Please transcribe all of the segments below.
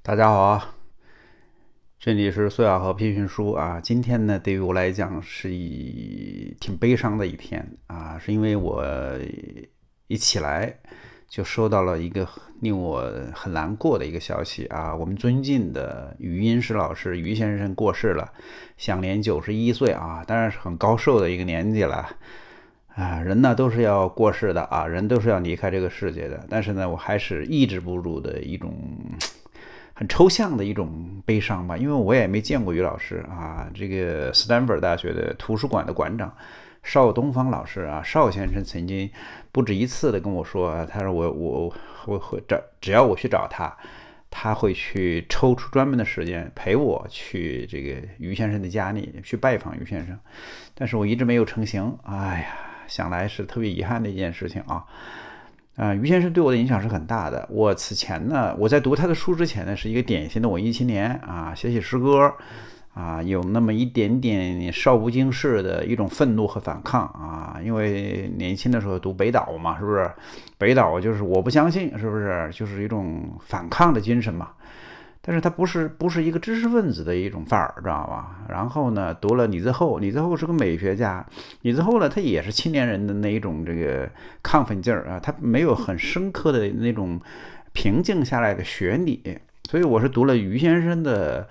大家好，啊，这里是苏亚河培训书啊。今天呢，对于我来讲是一挺悲伤的一天啊，是因为我一起来就收到了一个令我很难过的一个消息啊。我们尊敬的余音师老师余先生过世了，享年九十一岁啊，当然是很高寿的一个年纪了啊。人呢都是要过世的啊，人都是要离开这个世界的。但是呢，我还是抑制不住的一种。很抽象的一种悲伤吧，因为我也没见过于老师啊。这个斯坦福大学的图书馆的馆长邵东方老师啊，邵先生曾经不止一次的跟我说，他说我我我会找，只要我去找他，他会去抽出专门的时间陪我去这个于先生的家里去拜访于先生。但是我一直没有成行，哎呀，想来是特别遗憾的一件事情啊。啊，于先生对我的影响是很大的。我此前呢，我在读他的书之前呢，是一个典型的文艺青年啊，写写诗歌啊，有那么一点点少不经事的一种愤怒和反抗啊，因为年轻的时候读北岛嘛，是不是？北岛就是我不相信，是不是？就是一种反抗的精神嘛。但是他不是不是一个知识分子的一种范儿，知道吧？然后呢，读了李泽厚，李泽厚是个美学家，李泽厚呢，他也是青年人的那一种这个亢奋劲儿啊，他没有很深刻的那种平静下来的学理。所以我是读了于先生的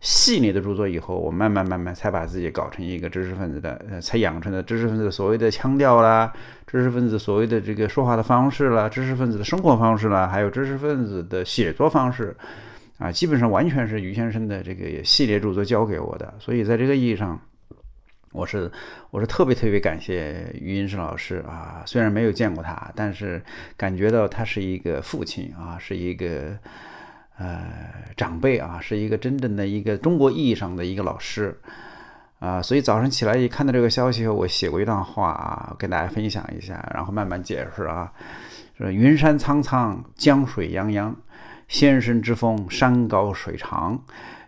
系列的著作以后，我慢慢慢慢才把自己搞成一个知识分子的，呃，才养成的知识分子所谓的腔调啦，知识分子所谓的这个说话的方式啦，知识分子的生活方式啦，还有知识分子的写作方式。啊，基本上完全是余先生的这个系列著作教给我的，所以在这个意义上，我是我是特别特别感谢余音生老师啊。虽然没有见过他，但是感觉到他是一个父亲啊，是一个呃长辈啊，是一个真正的一个中国意义上的一个老师啊。所以早上起来一看到这个消息，我写过一段话啊，跟大家分享一下，然后慢慢解释啊。说云山苍苍，江水泱泱。先生之风，山高水长。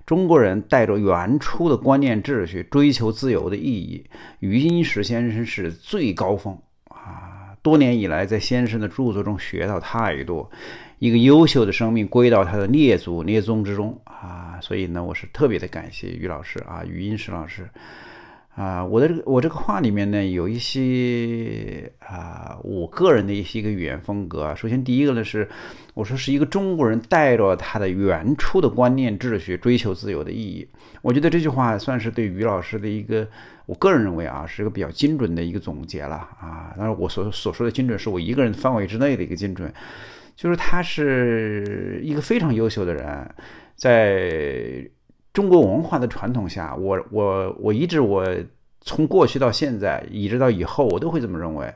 中国人带着原初的观念秩序，追求自由的意义。余英时先生是最高峰啊！多年以来，在先生的著作中学到太多。一个优秀的生命归到他的列祖列宗之中啊！所以呢，我是特别的感谢余老师啊，余英时老师。啊，我的这个我这个话里面呢，有一些啊，我个人的一些一个语言风格。首先，第一个呢是，我说是一个中国人带着他的原初的观念秩序追求自由的意义。我觉得这句话算是对于老师的一个，我个人认为啊，是一个比较精准的一个总结了啊。当然，我所所说的精准，是我一个人范围之内的一个精准，就是他是一个非常优秀的人，在。中国文化的传统下，我我我一直我从过去到现在，一直到以后，我都会这么认为。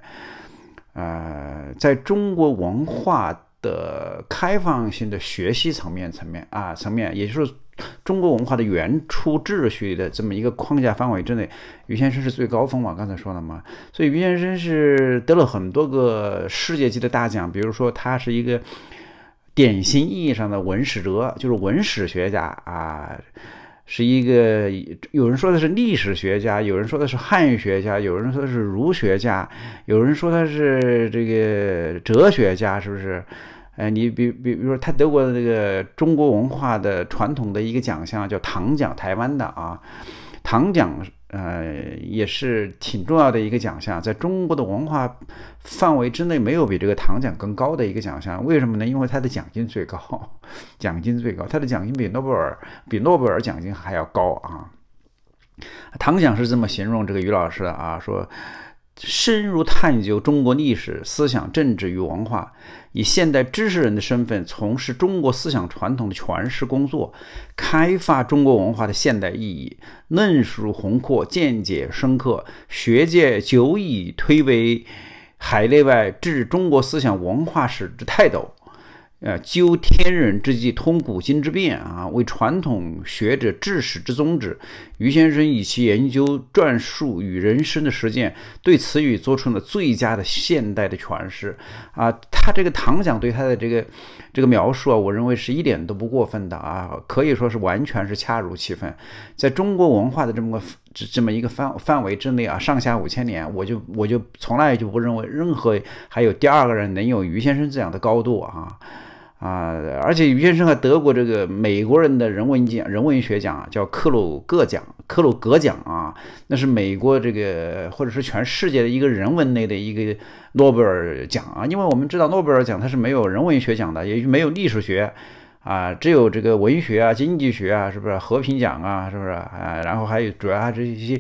呃，在中国文化的开放性的学习层面层面啊层面，也就是中国文化的原初秩序的这么一个框架范围之内，于先生是最高峰嘛？刚才说了嘛，所以于先生是得了很多个世界级的大奖，比如说他是一个。典型意义上的文史哲就是文史学家啊，是一个有人说的是历史学家，有人说的是汉语学家，有人说是儒学家，有人说他是这个哲学家，是不是？哎，你比比比如说，他德国的这个中国文化的传统的一个奖项叫唐奖，台湾的啊，唐奖。呃，也是挺重要的一个奖项，在中国的文化范围之内，没有比这个唐奖更高的一个奖项。为什么呢？因为它的奖金最高，奖金最高，它的奖金比诺贝尔比诺贝尔奖金还要高啊！唐奖是这么形容这个于老师的啊，说。深入探究中国历史、思想、政治与文化，以现代知识人的身份从事中国思想传统的诠释工作，开发中国文化的现代意义，论述宏阔，见解深刻，学界久已推为海内外治中国思想文化史之泰斗。呃，究天人之际，通古今之变啊，为传统学者至始之宗旨。于先生以其研究篆书与人生的实践，对词语做出了最佳的现代的诠释啊。他这个堂奖对他的这个这个描述啊，我认为是一点都不过分的啊，可以说是完全是恰如其分。在中国文化的这么个这这么一个范范围之内啊，上下五千年，我就我就从来就不认为任何还有第二个人能有于先生这样的高度啊。啊，而且余先生还得过这个美国人的人文奖、人文学奖，叫克鲁格奖、克鲁格奖啊，那是美国这个或者是全世界的一个人文类的一个诺贝尔奖啊。因为我们知道诺贝尔奖它是没有人文学奖的，也没有历史学啊，只有这个文学啊、经济学啊，是不是和平奖啊，是不是啊？然后还有主要还是一些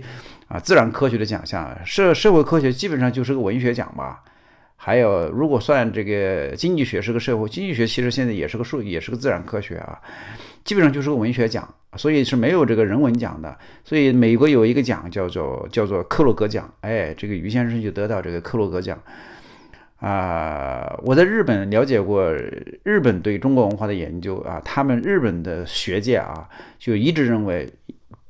啊自然科学的奖项，社社会科学基本上就是个文学奖吧。还有，如果算这个经济学是个社会经济学，其实现在也是个数，也是个自然科学啊，基本上就是个文学奖，所以是没有这个人文奖的。所以美国有一个奖叫做叫做克洛格奖，哎，这个于先生就得到这个克洛格奖。啊，我在日本了解过日本对中国文化的研究啊，他们日本的学界啊，就一直认为，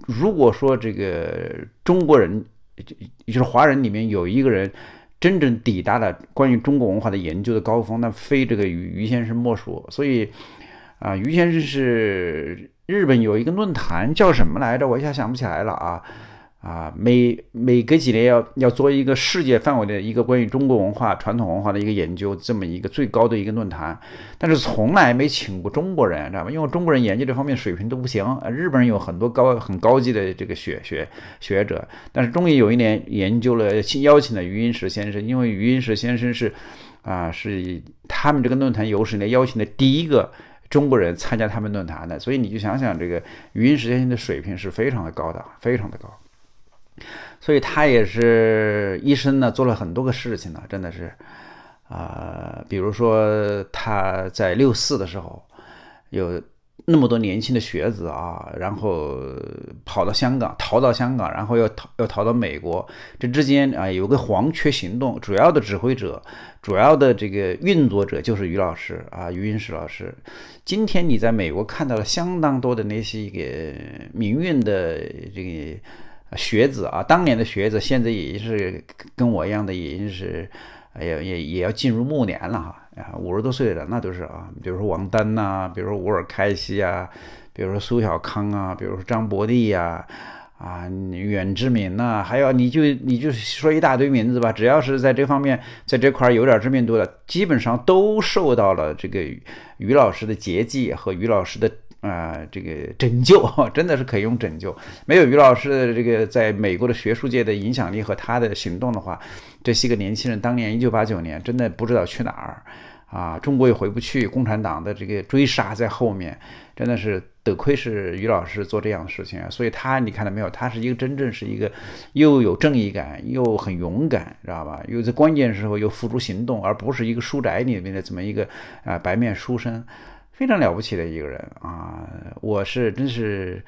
如果说这个中国人，就就是华人里面有一个人。真正抵达了关于中国文化的研究的高峰，那非这个于于先生莫属。所以，啊，于先生是日本有一个论坛叫什么来着？我一下想不起来了啊。啊，每每隔几年要要做一个世界范围的一个关于中国文化、传统文化的一个研究，这么一个最高的一个论坛，但是从来没请过中国人，知道吗？因为中国人研究这方面水平都不行。日本人有很多高很高级的这个学学学者，但是终于有一年研究了，新邀请了余英时先生，因为余英时先生是啊，是他们这个论坛有史以来邀请的第一个中国人参加他们论坛的，所以你就想想这个余英时先生的水平是非常的高的，非常的高。所以他也是一生呢，做了很多个事情呢，真的是，啊，比如说他在六四的时候，有那么多年轻的学子啊，然后跑到香港，逃到香港，然后又逃，又逃到美国，这之间啊，有个黄雀行动，主要的指挥者，主要的这个运作者就是于老师啊，于云石老师。今天你在美国看到了相当多的那些个民运的这个。学子啊，当年的学子，现在也是跟我一样的，已经是，哎呀，也也要进入暮年了哈，五十多岁了，那都是啊。比如说王丹呐，比如说吴尔开西啊，比如说苏小康啊，比如说张伯弟呀，啊，远志明呐，还有你就你就说一大堆名字吧，只要是在这方面在这块儿有点知名度的，基本上都受到了这个于老师的接济和于老师的。啊，这个拯救 真的是可以用拯救。没有于老师的这个在美国的学术界的影响力和他的行动的话，这些个年轻人当年一九八九年真的不知道去哪儿啊，中国也回不去，共产党的这个追杀在后面，真的是得亏是于老师做这样的事情。所以他，你看到没有？他是一个真正是一个又有正义感又很勇敢，知道吧？又在关键时候又付诸行动，而不是一个书宅里面的这么一个啊白面书生。非常了不起的一个人啊！我是真是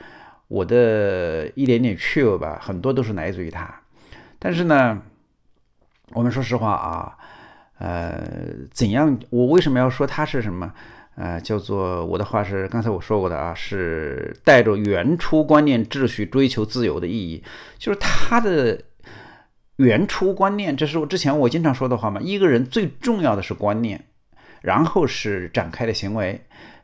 我的一点点趣味吧，很多都是来自于他。但是呢，我们说实话啊，呃，怎样？我为什么要说他是什么？呃，叫做我的话是刚才我说过的啊，是带着原初观念秩序追求自由的意义。就是他的原初观念，这是我之前我经常说的话嘛。一个人最重要的是观念。然后是展开的行为，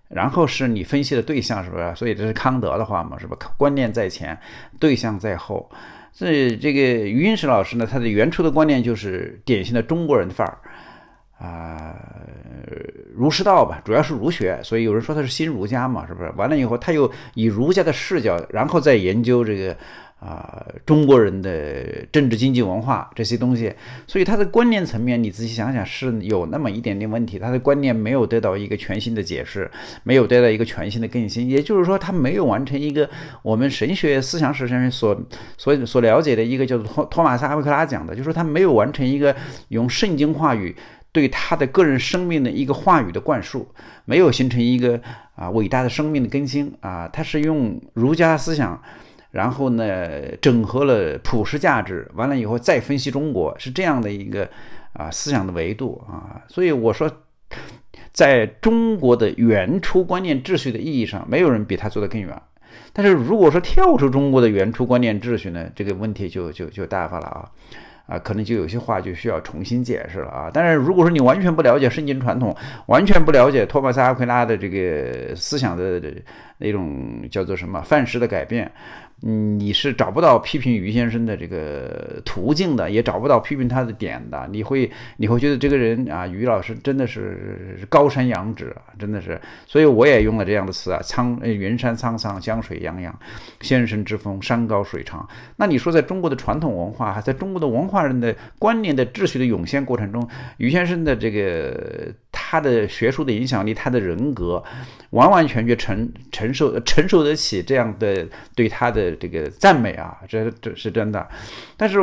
然后是你分析的对象，是不是？所以这是康德的话嘛，是吧？观念在前，对象在后。所以这个余英时老师呢，他的原初的观念就是典型的中国人范儿。啊，儒释道吧，主要是儒学，所以有人说他是新儒家嘛，是不是？完了以后，他又以儒家的视角，然后再研究这个啊，中国人的政治、经济、文化这些东西。所以他的观念层面，你仔细想想，是有那么一点点问题。他的观念没有得到一个全新的解释，没有得到一个全新的更新，也就是说，他没有完成一个我们神学思想史上所所所了解的一个叫做托托马斯阿维克拉讲的，就说他没有完成一个用圣经话语。对他的个人生命的一个话语的灌输，没有形成一个啊伟大的生命的更新啊，他是用儒家思想，然后呢整合了普世价值，完了以后再分析中国，是这样的一个啊思想的维度啊，所以我说，在中国的原初观念秩序的意义上，没有人比他做得更远。但是如果说跳出中国的原初观念秩序呢，这个问题就就就大发了啊。啊，可能就有些话就需要重新解释了啊。但是如果说你完全不了解圣经传统，完全不了解托马斯阿奎拉的这个思想的那种叫做什么范式的改变。你是找不到批评于先生的这个途径的，也找不到批评他的点的。你会，你会觉得这个人啊，于老师真的是高山仰止啊，真的是。所以我也用了这样的词啊，苍云山苍苍，江水泱泱，先生之风，山高水长。那你说，在中国的传统文化，还在中国的文化人的观念的秩序的涌现过程中，于先生的这个他。他的学术的影响力，他的人格，完完全全承承受承受得起这样的对他的这个赞美啊，这这是真的，但是。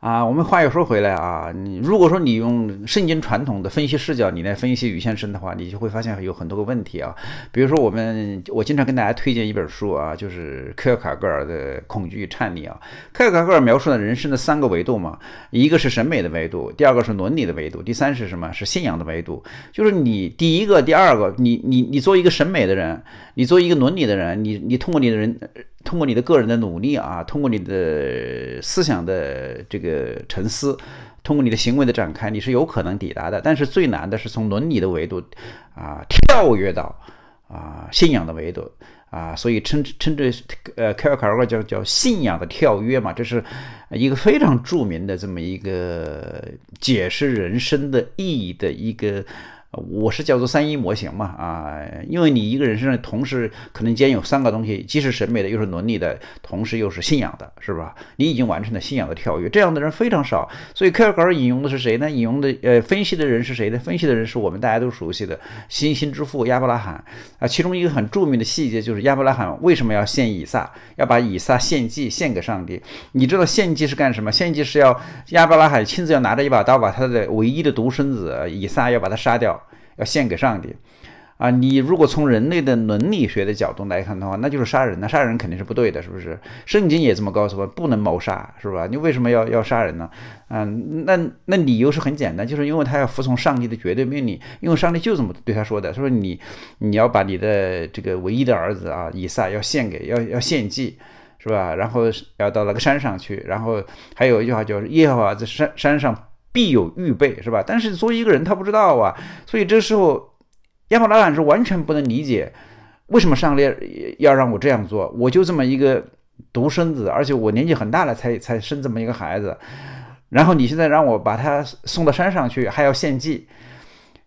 啊，我们话又说回来啊，你如果说你用圣经传统的分析视角，你来分析宇先生的话，你就会发现有很多个问题啊。比如说，我们我经常跟大家推荐一本书啊，就是克尔卡格尔的《恐惧与颤栗》啊。克尔卡格尔描述了人生的三个维度嘛，一个是审美的维度，第二个是伦理的维度，第三是什么？是信仰的维度。就是你第一个、第二个，你你你做一个审美的人，你做一个伦理的人，你你通过你的人。通过你的个人的努力啊，通过你的思想的这个沉思，通过你的行为的展开，你是有可能抵达的。但是最难的是从伦理的维度啊，跳跃到啊信仰的维度啊，所以称称这呃卡尔卡尔叫叫信仰的跳跃嘛，这是一个非常著名的这么一个解释人生的意义的一个。我是叫做三一模型嘛，啊，因为你一个人身上同时可能兼有三个东西，既是审美的，又是伦理的，同时又是信仰的，是吧？你已经完成了信仰的跳跃，这样的人非常少。所以开尔格引用的是谁呢？引用的呃，分析的人是谁呢？分析的人是我们大家都熟悉的星星之父亚伯拉罕啊。其中一个很著名的细节就是亚伯拉罕为什么要献以撒，要把以撒献祭献给上帝？你知道献祭是干什么？献祭是要亚伯拉罕亲自要拿着一把刀，把他的唯一的独生子以撒要把他杀掉。要献给上帝啊！你如果从人类的伦理学的角度来看的话，那就是杀人了。杀人肯定是不对的，是不是？圣经也这么告诉我们，不能谋杀，是吧？你为什么要要杀人呢？嗯，那那理由是很简单，就是因为他要服从上帝的绝对命令，因为上帝就这么对他说的，说你你要把你的这个唯一的儿子啊以撒要献给要要献祭，是吧？然后要到那个山上去，然后还有一句话叫耶和华在山山上。必有预备，是吧？但是作为一个人，他不知道啊。所以这时候，亚伯拉罕是完全不能理解为什么上帝要让我这样做。我就这么一个独生子，而且我年纪很大了才才生这么一个孩子。然后你现在让我把他送到山上去，还要献祭，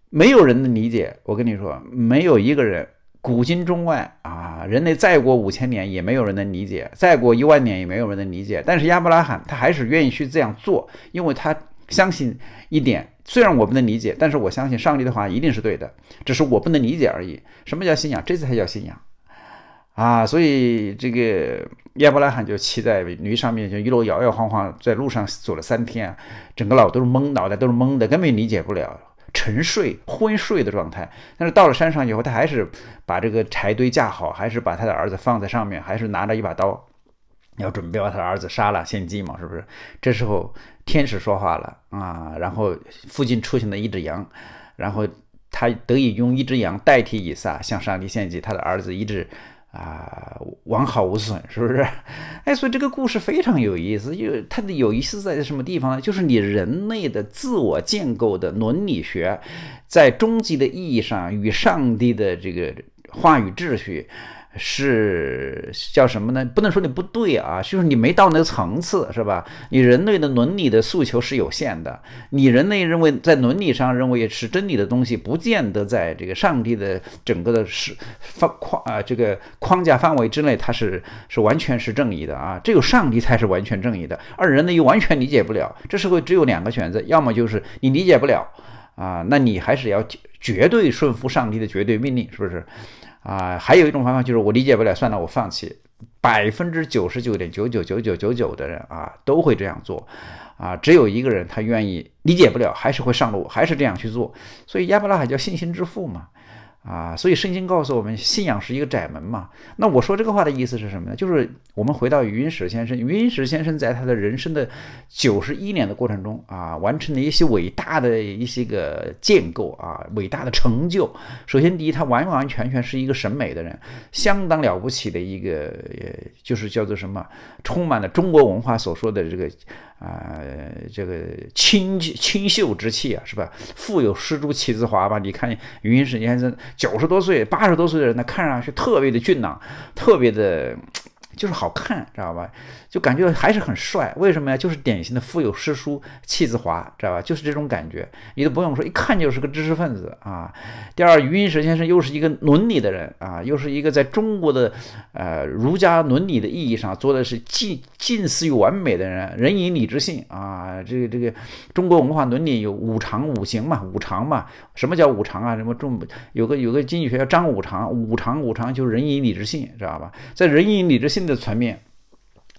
没有人的理解。我跟你说，没有一个人，古今中外啊，人类再过五千年也没有人能理解，再过一万年也没有人能理解。但是亚伯拉罕他还是愿意去这样做，因为他。相信一点，虽然我不能理解，但是我相信上帝的话一定是对的，只是我不能理解而已。什么叫信仰？这才叫信仰啊！所以这个亚伯拉罕就骑在驴上面，就一路摇摇晃晃，在路上走了三天，整个脑都是懵，脑袋都是懵的，根本理解不了，沉睡、昏睡的状态。但是到了山上以后，他还是把这个柴堆架好，还是把他的儿子放在上面，还是拿着一把刀。要准备把他儿子杀了献祭嘛，是不是？这时候天使说话了啊，然后附近出现了一只羊，然后他得以用一只羊代替以撒向上帝献祭，他的儿子一直啊完好无损，是不是？哎，所以这个故事非常有意思，就它的有意思在什么地方呢？就是你人类的自我建构的伦理学，在终极的意义上与上帝的这个话语秩序。是叫什么呢？不能说你不对啊，就是你没到那个层次，是吧？你人类的伦理的诉求是有限的，你人类认为在伦理上认为是真理的东西，不见得在这个上帝的整个的是方框啊这个框架范围之内，它是是完全是正义的啊，只有上帝才是完全正义的，而人类又完全理解不了。这社会只有两个选择，要么就是你理解不了啊，那你还是要绝对顺服上帝的绝对命令，是不是？啊，还有一种方法就是我理解不了，算了，我放弃。百分之九十九点九九九九九九的人啊，都会这样做，啊，只有一个人他愿意理解不了，还是会上路，还是这样去做。所以亚伯拉罕叫信心之父嘛。啊，所以圣经告诉我们，信仰是一个窄门嘛。那我说这个话的意思是什么呢？就是我们回到云石先生，云石先生在他的人生的九十一年的过程中啊，完成了一些伟大的一些个建构啊，伟大的成就。首先，第一，他完完全全是一个审美的人，相当了不起的一个，就是叫做什么，充满了中国文化所说的这个。啊，这个清清秀之气啊，是吧？腹有诗书气自华吧？你看，云先生九十多岁、八十多岁的人，呢，看上去特别的俊朗，特别的。就是好看，知道吧？就感觉还是很帅，为什么呀？就是典型的腹有诗书气自华，知道吧？就是这种感觉，你都不用说，一看就是个知识分子啊。第二，余英时先生又是一个伦理的人啊，又是一个在中国的呃儒家伦理的意义上做的是近近似于完美的人，仁以礼之性啊。这个这个中国文化伦理有五常五行嘛，五常嘛？什么叫五常啊？什么中有个有个经济学叫张五常，五常五常就仁义礼智信，知道吧？在仁义礼智信的层面。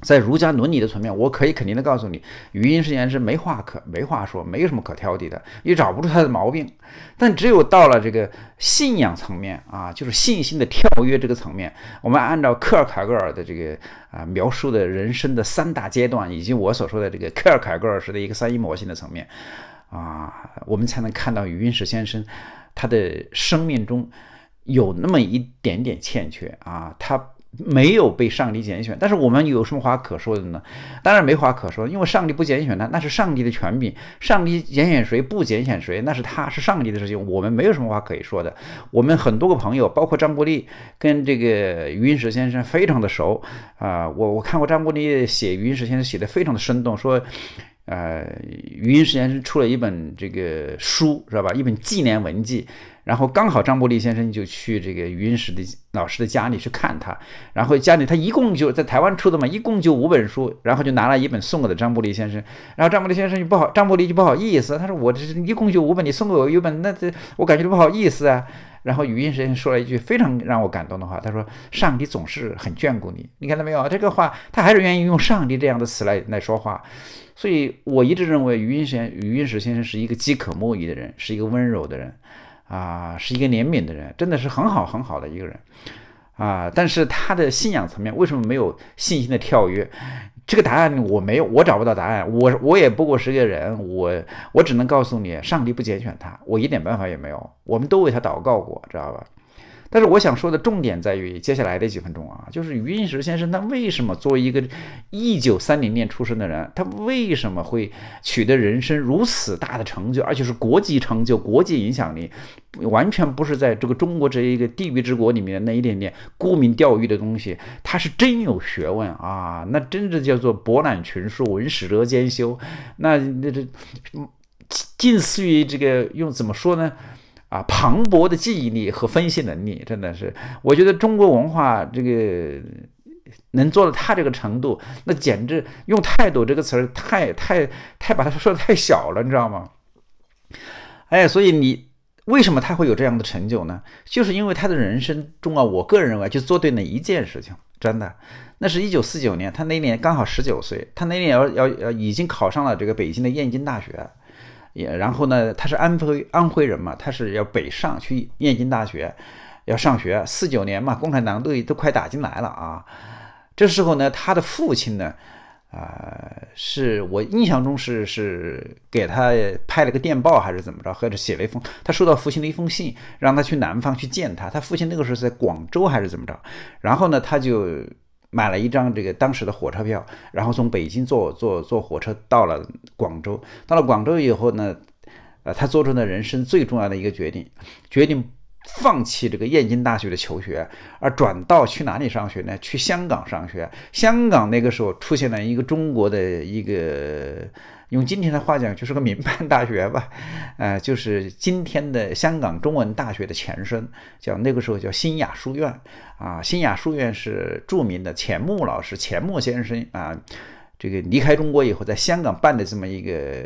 在儒家伦理的层面，我可以肯定的告诉你，余音时先生没话可没话说，没有什么可挑剔的，也找不出他的毛病。但只有到了这个信仰层面啊，就是信心的跳跃这个层面，我们按照克尔凯格尔的这个啊描述的人生的三大阶段，以及我所说的这个克尔凯格尔式的一个三一模型的层面啊，我们才能看到余音史先生他的生命中有那么一点点欠缺啊，他。没有被上帝拣选，但是我们有什么话可说的呢？当然没话可说，因为上帝不拣选他，那是上帝的权柄。上帝拣选谁不拣选谁，那是他，是上帝的事情，我们没有什么话可以说的。我们很多个朋友，包括张国立，跟这个余英时先生非常的熟啊。我我看过张国立写余英时先生写的非常的生动，说，呃，余英时先生出了一本这个书，知道吧？一本纪念文集。然后刚好张伯利先生就去这个语音石的老师的家里去看他，然后家里他一共就在台湾出的嘛，一共就五本书，然后就拿了一本送给了张伯利先生。然后张伯利先生就不好，张伯利就不好意思，他说我这一共就五本，你送给我一本，那这我感觉不好意思啊。然后语先生说了一句非常让我感动的话，他说：“上帝总是很眷顾你。”你看到没有？这个话他还是愿意用上帝这样的词来来说话。所以我一直认为余云史余云石先生是一个饥渴慕义的人，是一个温柔的人。啊，是一个怜悯的人，真的是很好很好的一个人，啊！但是他的信仰层面为什么没有信心的跳跃？这个答案我没有，我找不到答案。我我也不过是个人，我我只能告诉你，上帝不拣选他，我一点办法也没有。我们都为他祷告过，知道吧？但是我想说的重点在于接下来的几分钟啊，就是余英时先生他为什么作为一个一九三零年出生的人，他为什么会取得人生如此大的成就，而且是国际成就、国际影响力，完全不是在这个中国这一个地域之国里面的那一点点沽名钓誉的东西，他是真有学问啊，那真的叫做博览群书、文史哲兼修，那那这近近似于这个用怎么说呢？啊，磅礴的记忆力和分析能力，真的是，我觉得中国文化这个能做到他这个程度，那简直用“态度”这个词儿太太太把他说的太小了，你知道吗？哎，所以你为什么他会有这样的成就呢？就是因为他的人生中啊，我个人认为就做对那一件事情，真的，那是一九四九年，他那年刚好十九岁，他那年要要要已经考上了这个北京的燕京大学。也然后呢，他是安徽安徽人嘛，他是要北上去燕京大学，要上学。四九年嘛，共产党都都快打进来了啊！这时候呢，他的父亲呢，呃，是我印象中是是给他派了个电报还是怎么着，或者写了一封。他收到父亲的一封信，让他去南方去见他。他父亲那个时候在广州还是怎么着？然后呢，他就。买了一张这个当时的火车票，然后从北京坐坐坐火车到了广州。到了广州以后呢，呃，他做出了人生最重要的一个决定，决定放弃这个燕京大学的求学，而转到去哪里上学呢？去香港上学。香港那个时候出现了一个中国的一个。用今天的话讲，就是个民办大学吧，呃，就是今天的香港中文大学的前身，叫那个时候叫新雅书院啊。新雅书院是著名的钱穆老师，钱穆先生啊，这个离开中国以后，在香港办的这么一个。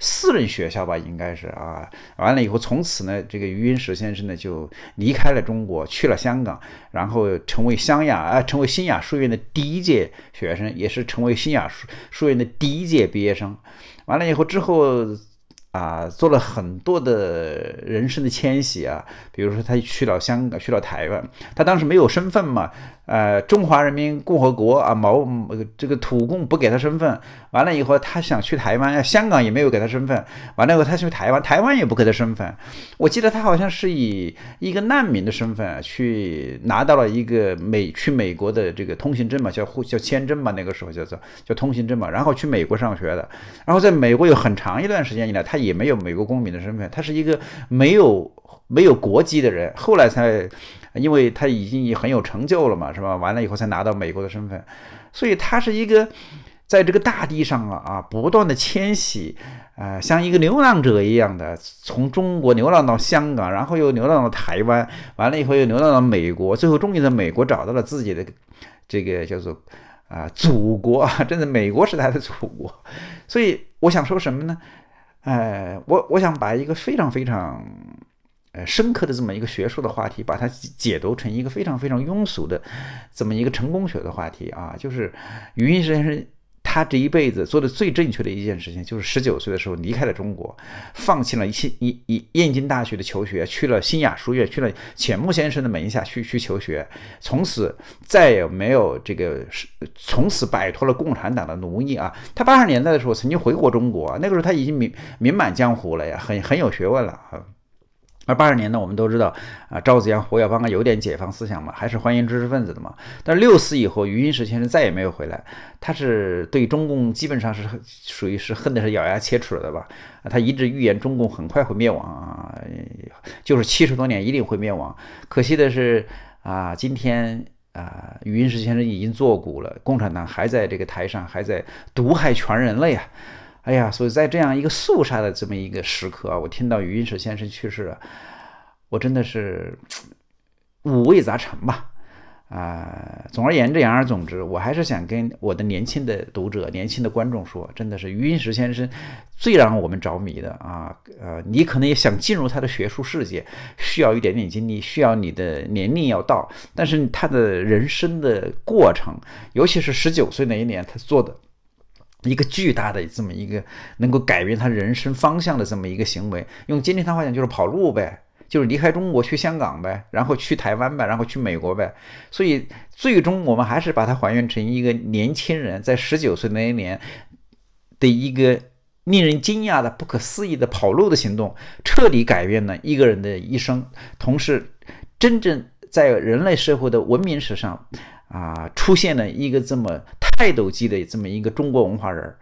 私人学校吧，应该是啊。完了以后，从此呢，这个余云石先生呢就离开了中国，去了香港，然后成为湘雅啊，成为新雅书院的第一届学生，也是成为新雅书书院的第一届毕业生。完了以后，之后。啊，做了很多的人生的迁徙啊，比如说他去到香港，去到台湾，他当时没有身份嘛，呃，中华人民共和国啊，毛这个土共不给他身份，完了以后他想去台湾，香港也没有给他身份，完了以后他去台湾，台湾也不给他身份。我记得他好像是以一个难民的身份去拿到了一个美去美国的这个通行证嘛，叫叫签证嘛，那个时候叫做叫通行证嘛，然后去美国上学的，然后在美国有很长一段时间以来，他以也没有美国公民的身份，他是一个没有没有国籍的人。后来才，因为他已经很有成就了嘛，是吧？完了以后才拿到美国的身份，所以他是一个在这个大地上啊啊不断的迁徙，呃，像一个流浪者一样的，从中国流浪到香港，然后又流浪到台湾，完了以后又流浪到美国，最后终于在美国找到了自己的这个叫做啊祖国，啊，真的美国是他的祖国。所以我想说什么呢？哎，我我想把一个非常非常，呃，深刻的这么一个学术的话题，把它解读成一个非常非常庸俗的，这么一个成功学的话题啊？就是余音先生。他这一辈子做的最正确的一件事情，就是十九岁的时候离开了中国，放弃了一一一燕京大学的求学，去了新雅书院，去了浅木先生的门下去去求学，从此再也没有这个，从此摆脱了共产党的奴役啊！他八十年代的时候曾经回过中国，那个时候他已经名名满江湖了呀，很很有学问了啊。而八二年呢，我们都知道啊，赵子阳、胡耀邦啊，有点解放思想嘛，还是欢迎知识分子的嘛。但六四以后，余英时先生再也没有回来，他是对中共基本上是属于是恨的是咬牙切齿的吧？他一直预言中共很快会灭亡啊，就是七十多年一定会灭亡。可惜的是啊，今天啊，余英时先生已经作古了，共产党还在这个台上，还在毒害全人类啊。哎呀，所以在这样一个肃杀的这么一个时刻啊，我听到余英时先生去世，我真的是 五味杂陈吧。啊，总而言之，言而总之，我还是想跟我的年轻的读者、年轻的观众说，真的是余英时先生最让我们着迷的啊。呃，你可能也想进入他的学术世界，需要一点点经历，需要你的年龄要到，但是他的人生的过程，尤其是十九岁那一年他做的。一个巨大的这么一个能够改变他人生方向的这么一个行为，用今天他话讲就是跑路呗，就是离开中国去香港呗，然后去台湾呗，然后去美国呗。所以最终我们还是把它还原成一个年轻人在十九岁那一年的一个令人惊讶的、不可思议的跑路的行动，彻底改变了一个人的一生。同时，真正在人类社会的文明史上，啊，出现了一个这么。泰斗级的这么一个中国文化人儿，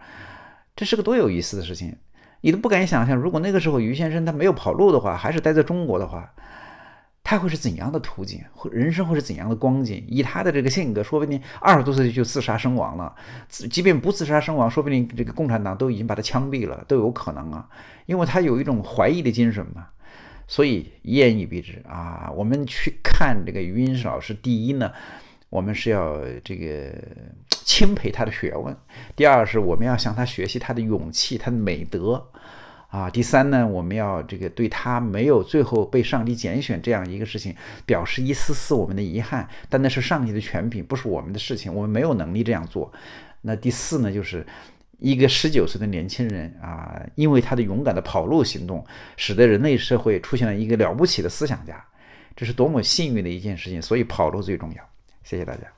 这是个多有意思的事情，你都不敢想象。如果那个时候于先生他没有跑路的话，还是待在中国的话，他会是怎样的图景？会人生会是怎样的光景？以他的这个性格，说不定二十多岁就自杀身亡了。即便不自杀身亡，说不定这个共产党都已经把他枪毙了，都有可能啊。因为他有一种怀疑的精神嘛，所以一言以蔽之啊，我们去看这个于英老师，第一呢。我们是要这个钦佩他的学问。第二是，我们要向他学习他的勇气、他的美德。啊，第三呢，我们要这个对他没有最后被上帝拣选这样一个事情表示一丝丝我们的遗憾。但那是上帝的权柄，不是我们的事情，我们没有能力这样做。那第四呢，就是一个十九岁的年轻人啊，因为他的勇敢的跑路行动，使得人类社会出现了一个了不起的思想家。这是多么幸运的一件事情！所以跑路最重要。谢谢大家。